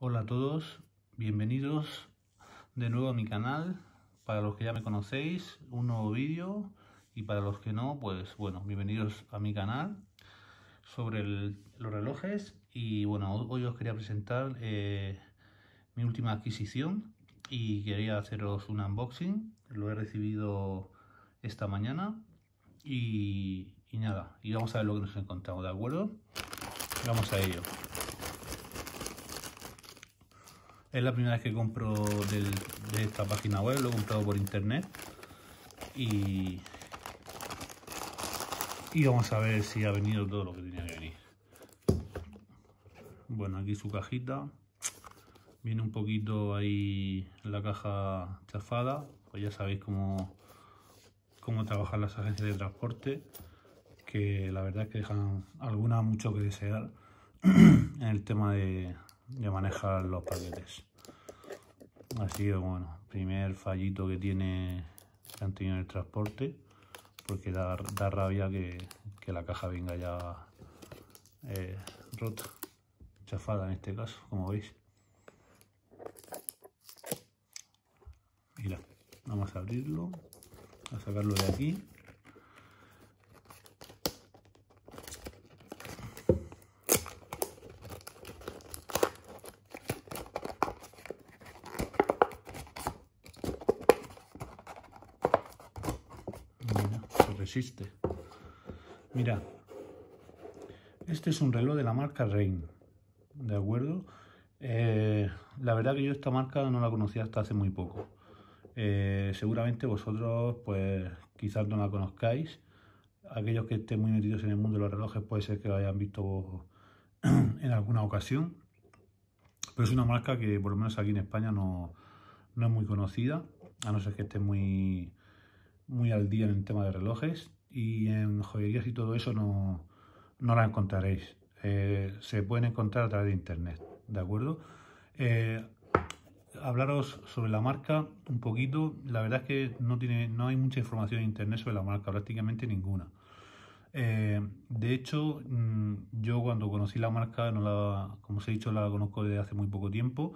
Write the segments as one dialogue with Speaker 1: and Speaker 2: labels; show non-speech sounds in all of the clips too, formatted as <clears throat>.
Speaker 1: Hola a todos, bienvenidos de nuevo a mi canal. Para los que ya me conocéis, un nuevo vídeo y para los que no, pues bueno, bienvenidos a mi canal sobre los relojes y bueno, hoy os quería presentar eh, mi última adquisición y quería haceros un unboxing. Lo he recibido esta mañana y, y nada, y vamos a ver lo que nos encontramos, ¿de acuerdo? Vamos a ello. Es la primera vez que compro de esta página web, lo he comprado por internet. Y, vamos a ver si ha venido todo lo que tenía que venir. Bueno, aquí su cajita. Viene un poquito ahí la caja chafada. Pues ya sabéis cómo, cómo trabajan las agencias de transporte. Que la verdad es que dejan alguna mucho que desear <clears throat> en el tema de, de manejar los paquetes. Ha sido bueno, primer fallito que tiene que han tenido el transporte, porque da, rabia que, la caja venga ya eh, rota, chafada en este caso, como veis. mira vamos a abrirlo, a sacarlo de aquí. resiste. Mira, este es un reloj de la marca Rain, ¿de acuerdo? Eh, la verdad que yo esta marca no la conocía hasta hace muy poco. Eh, seguramente vosotros, pues quizás no la conozcáis. Aquellos que estén muy metidos en el mundo de los relojes puede ser que lo hayan visto <clears throat> en alguna ocasión. Pero es una marca que por lo menos aquí en España no, no es muy conocida, a no ser que esté muy muy al día en el tema de relojes y en joyerías y todo eso no, no la encontraréis. Eh, se pueden encontrar a través de internet, ¿de acuerdo? Eh, hablaros sobre la marca un poquito, la verdad es que no, tiene, no hay mucha información en internet sobre la marca, prácticamente ninguna. Eh, de hecho, mm, yo cuando conocí la marca, no la, como os he dicho, la conozco desde hace muy poco tiempo.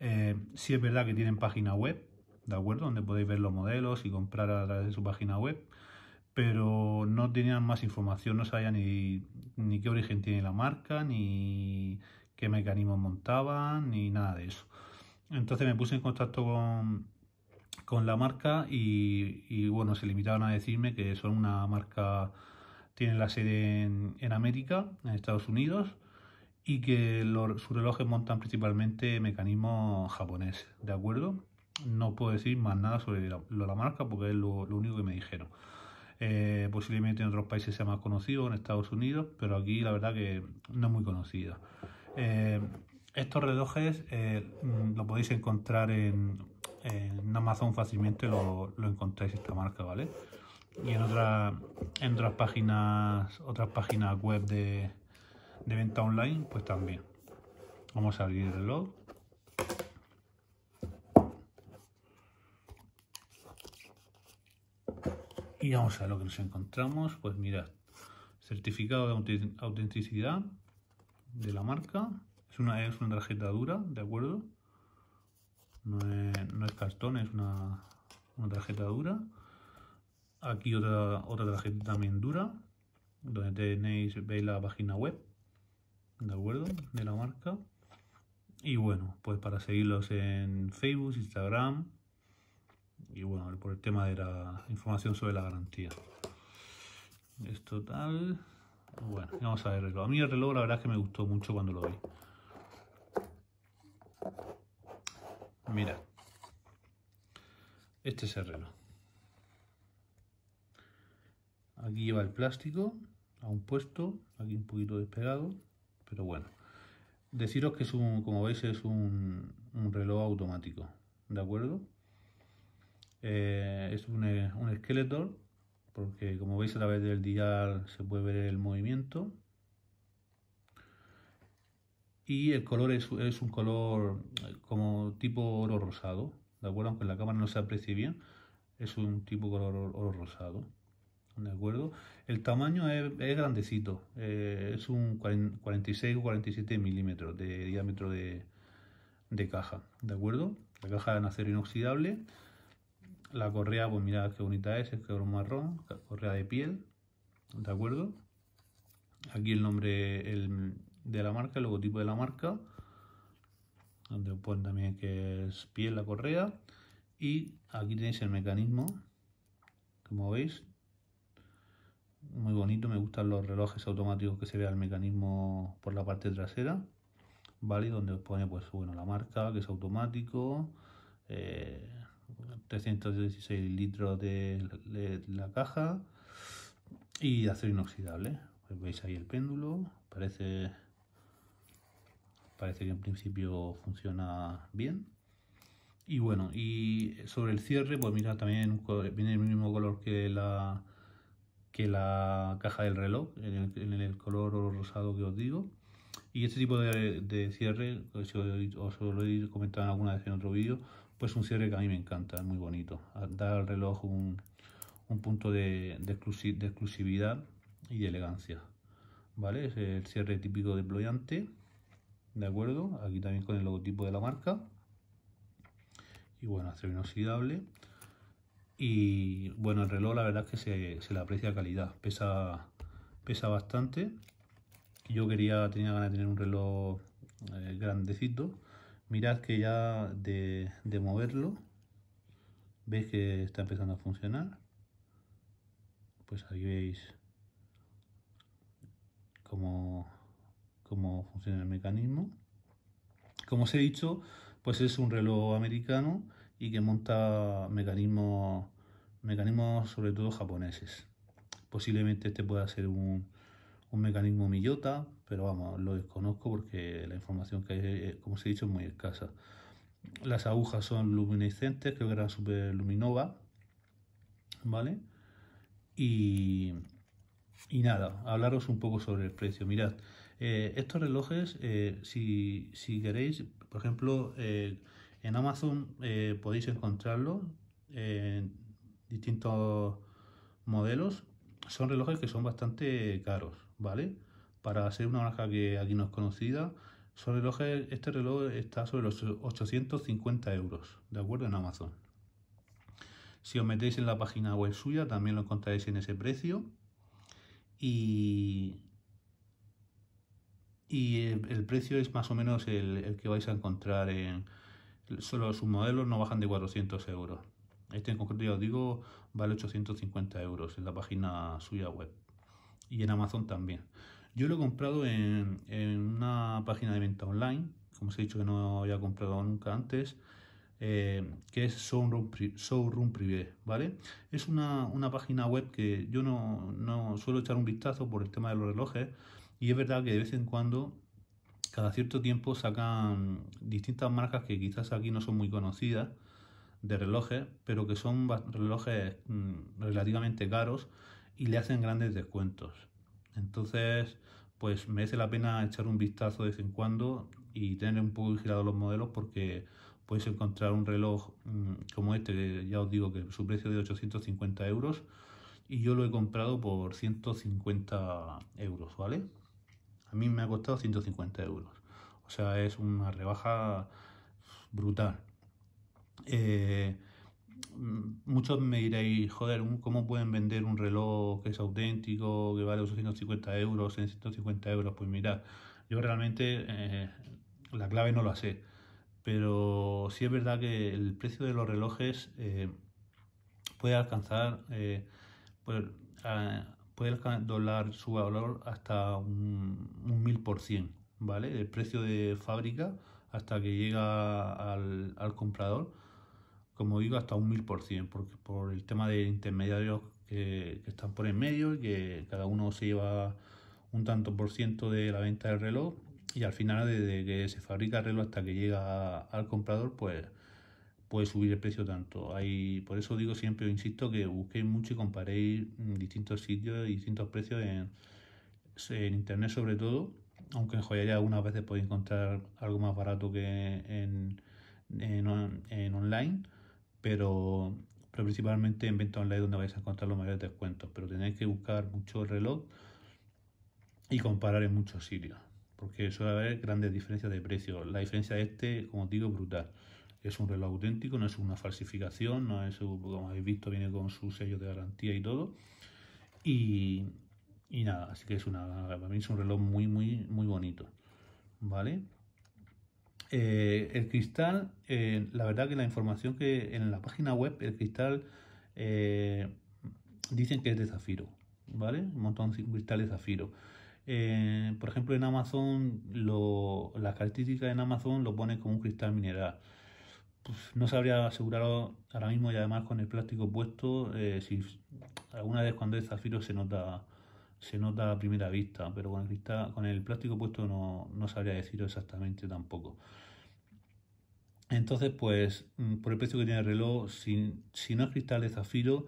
Speaker 1: si sí es verdad que tienen página web, ¿de acuerdo? Donde podéis ver los modelos y comprar a través de su página web, pero no tenían más información, no sabía ni, qué origen tiene la marca, ni qué mecanismos montaban, ni nada de eso. Entonces me puse en contacto con, la marca y, bueno, se limitaron a decirme que son una marca, tienen la sede en, América, en Estados Unidos, y que los, sus relojes montan principalmente mecanismos japoneses, ¿de acuerdo? no puedo decir más nada sobre la, la marca porque es lo, único que me dijeron. Eh, posiblemente en otros países sea más conocido, en Estados Unidos, pero aquí la verdad que no es muy conocida. Eh, estos relojes eh, mm, lo podéis encontrar en, Amazon fácilmente, lo, encontráis esta marca, ¿vale? Y en, en otras páginas otras páginas web de, de venta online, pues también. Vamos a abrir el reloj y vamos a ver lo que nos encontramos. Pues mirad, certificado de autenticidad de la marca. Es una, es una tarjeta dura, ¿de acuerdo? No es, cartón, es una, una, tarjeta dura. Aquí otra, otra tarjeta también dura, donde tenéis, veis la página web, ¿de acuerdo? De la marca. Y bueno, pues para seguirlos en Facebook, Instagram, y bueno, por el tema de la información sobre la garantía. Esto tal. Bueno, vamos a ver el reloj. A mí el reloj la verdad es que me gustó mucho cuando lo vi. Mira. Este es el reloj. Aquí lleva el plástico a un puesto, aquí un poquito despegado, pero bueno. Deciros que es un, como veis, es un reloj automático, ¿de acuerdo? Eh, es un, eh, un esqueleto porque como veis a través del dial se puede ver el movimiento y el color es, un color eh, como tipo oro rosado, ¿de acuerdo? Aunque en la cámara no se aprecie bien, es un tipo color oro rosado, ¿de acuerdo? El tamaño es, es grandecito, es un 46 o 47 milímetros de diámetro de, de caja, ¿de acuerdo? La caja en acero inoxidable la correa, pues mirad qué bonita es, es color marrón, correa de piel, ¿de acuerdo? Aquí el nombre el, de la marca, el logotipo de la marca, donde ponen también que es piel la correa. Y aquí tenéis el mecanismo, como veis, muy bonito, me gustan los relojes automáticos que se vea el mecanismo por la parte trasera, ¿vale? Donde os pone pues bueno la marca, que es automático, eh, 316 litros de la, caja y acero inoxidable. Pues veis ahí el péndulo, parece, parece que en principio funciona bien. Y bueno, y sobre el cierre, pues mira, también viene el mismo color que la, que la caja del reloj, en el, color rosado que os digo. Y este tipo de, cierre, os, lo he comentado alguna vez en otro vídeo, pues un cierre que a mí me encanta, es muy bonito. Da al reloj un, punto de, exclusividad y de elegancia. ¿Vale? Es el cierre típico de deployante. ¿De acuerdo? Aquí también con el logotipo de la marca. Y bueno, acero inoxidable. Y bueno, el reloj la verdad es que se, le aprecia calidad. Pesa, pesa bastante. Yo quería, tenía ganas de tener un reloj eh, grandecito mirad que ya de, moverlo, veis que está empezando a funcionar. Pues ahí veis cómo, cómo funciona el mecanismo. Como os he dicho, pues es un reloj americano y que monta mecanismos, mecanismos sobre todo japoneses. Posiblemente este pueda ser un, un mecanismo millota pero vamos, lo desconozco porque la información que hay, eh, como os he dicho, es muy escasa. Las agujas son luminescentes creo que eran superluminova, ¿vale? Y, y nada, hablaros un poco sobre el precio. Mirad, eh, estos relojes, eh, si, queréis, por ejemplo, en Amazon podéis encontrarlos en distintos modelos. Son relojes que son bastante caros. ¿vale? Para ser una marca que aquí no es conocida, relojes, este reloj está sobre los 850 euros, ¿de acuerdo? En Amazon. Si os metéis en la página web suya, también lo encontraréis en ese precio. Y, y el, precio es más o menos el, que vais a encontrar en... Solo sus modelos no bajan de 400 euros. Este en concreto, ya os digo, vale 850 euros en la página suya web y en Amazon también. Yo lo he comprado en, una página de venta online, como os he dicho que no había comprado nunca antes, eh, que es Showroom, Showroom Privé, ¿vale? Es una, una, página web que yo no, no, suelo echar un vistazo por el tema de los relojes y es verdad que de vez en cuando, cada cierto tiempo, sacan distintas marcas que quizás aquí no son muy conocidas de relojes, pero que son relojes mm, relativamente caros y le hacen grandes descuentos. Entonces, pues merece la pena echar un vistazo de vez en cuando y tener un poco vigilados los modelos porque podéis encontrar un reloj mm, como este, que ya os digo que su precio es de 850 euros y yo lo he comprado por 150 euros, ¿vale? A mí me ha costado 150 euros. O sea, es una rebaja brutal. Eh, Mm, muchos me diréis, joder, ¿cómo pueden vender un reloj que es auténtico, que vale 850 euros, 650 euros? Pues mira, yo realmente eh, la clave no lo sé, pero sí es verdad que el precio de los relojes eh, puede alcanzar, eh, pues, puede, doblar su valor hasta un mil por cien, ¿vale? El precio de fábrica hasta que llega al comprador como digo, hasta un mil por cien, por el tema de intermediarios que, están por en medio y que cada uno se lleva un tanto por ciento de la venta del reloj y al final desde que se fabrica el reloj hasta que llega al comprador pues puede subir el precio tanto. por eso digo siempre, insisto, que busquéis mucho y comparéis mm, distintos sitios y distintos precios en, internet sobre todo, aunque en joyería algunas veces podéis encontrar algo más barato que en, en online pero, principalmente en venta online donde vais a encontrar los mayores descuentos. Pero tenéis que buscar mucho reloj y comparar en muchos sitios, porque suele haber grandes diferencias de precio. La diferencia de este, como os digo, brutal. Es un reloj auténtico, no es una falsificación, no es, como habéis visto, viene con su sello de garantía y todo. Y, y nada, así que es una, para mí es un reloj muy, muy, muy bonito, ¿vale? Eh, el cristal, eh, la verdad que la información que en la página web, el cristal eh, dicen que es de zafiro, ¿vale? Un montón de cristales zafiro. por ejemplo, en Amazon, las la en Amazon lo pone como un cristal mineral. Pues no sabría asegurarlo ahora mismo y además con el plástico puesto, si alguna vez cuando es zafiro se nota se nota a primera vista, pero con el, cristal, con el plástico puesto no, sabría decirlo exactamente tampoco. Entonces, pues, mm, por el precio que tiene el reloj, si, no es cristal de zafiro,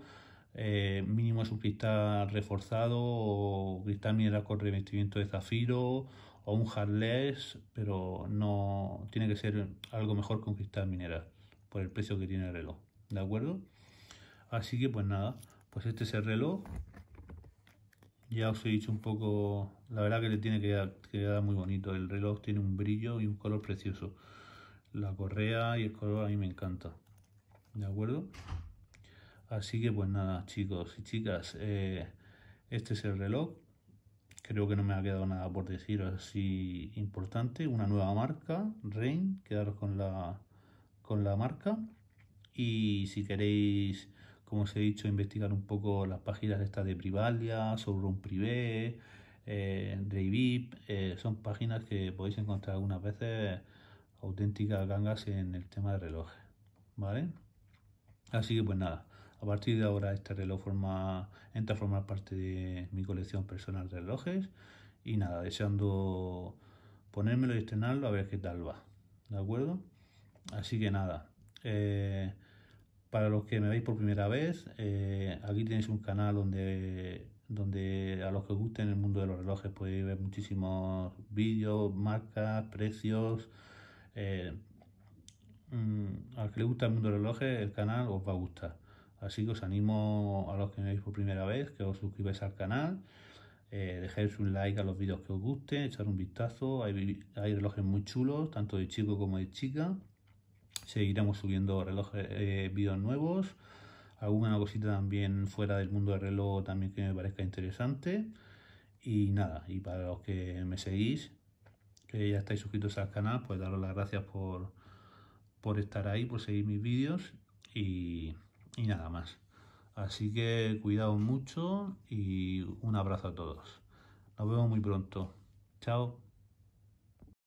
Speaker 1: eh, mínimo es un cristal reforzado o cristal mineral con revestimiento de zafiro o un hardless, pero no tiene que ser algo mejor con cristal mineral por el precio que tiene el reloj, ¿de acuerdo? Así que pues nada, pues este es el reloj ya os he dicho un poco, la verdad que le tiene que quedar, muy bonito. El reloj tiene un brillo y un color precioso. La correa y el color a mí me encanta. ¿De acuerdo? Así que pues nada, chicos y chicas, eh, este es el reloj. Creo que no me ha quedado nada por decir así importante. Una nueva marca, Rain, quedaros con la, con la marca. Y si queréis como os he dicho, investigar un poco las páginas estas de Privalia, sobre un privé, eh, eh, son páginas que podéis encontrar algunas veces auténticas gangas en el tema de relojes, ¿vale? Así que pues nada, a partir de ahora este reloj forma, entra a formar parte de mi colección personal de relojes y nada, deseando ponérmelo y estrenarlo a ver qué tal va, ¿de acuerdo? Así que nada, eh, para los que me veis por primera vez, eh, aquí tenéis un canal donde, donde a los que os en el mundo de los relojes podéis ver muchísimos vídeos, marcas, precios. Eh, mm, al que le gusta el mundo de los relojes, el canal os va a gustar. Así que os animo a los que me veis por primera vez que os suscribáis al canal, eh, dejéis un like a los vídeos que os gusten, echar un vistazo. Hay, hay relojes muy chulos, tanto de chico como de chica seguiremos subiendo relojes, eh, vídeos nuevos, alguna cosita también fuera del mundo del reloj también que me parezca interesante. Y nada, y para los que me seguís, que ya estáis suscritos al canal, pues daros las gracias por, por estar ahí, por seguir mis vídeos y, y nada más. Así que cuidado mucho y un abrazo a todos. Nos vemos muy pronto. Chao.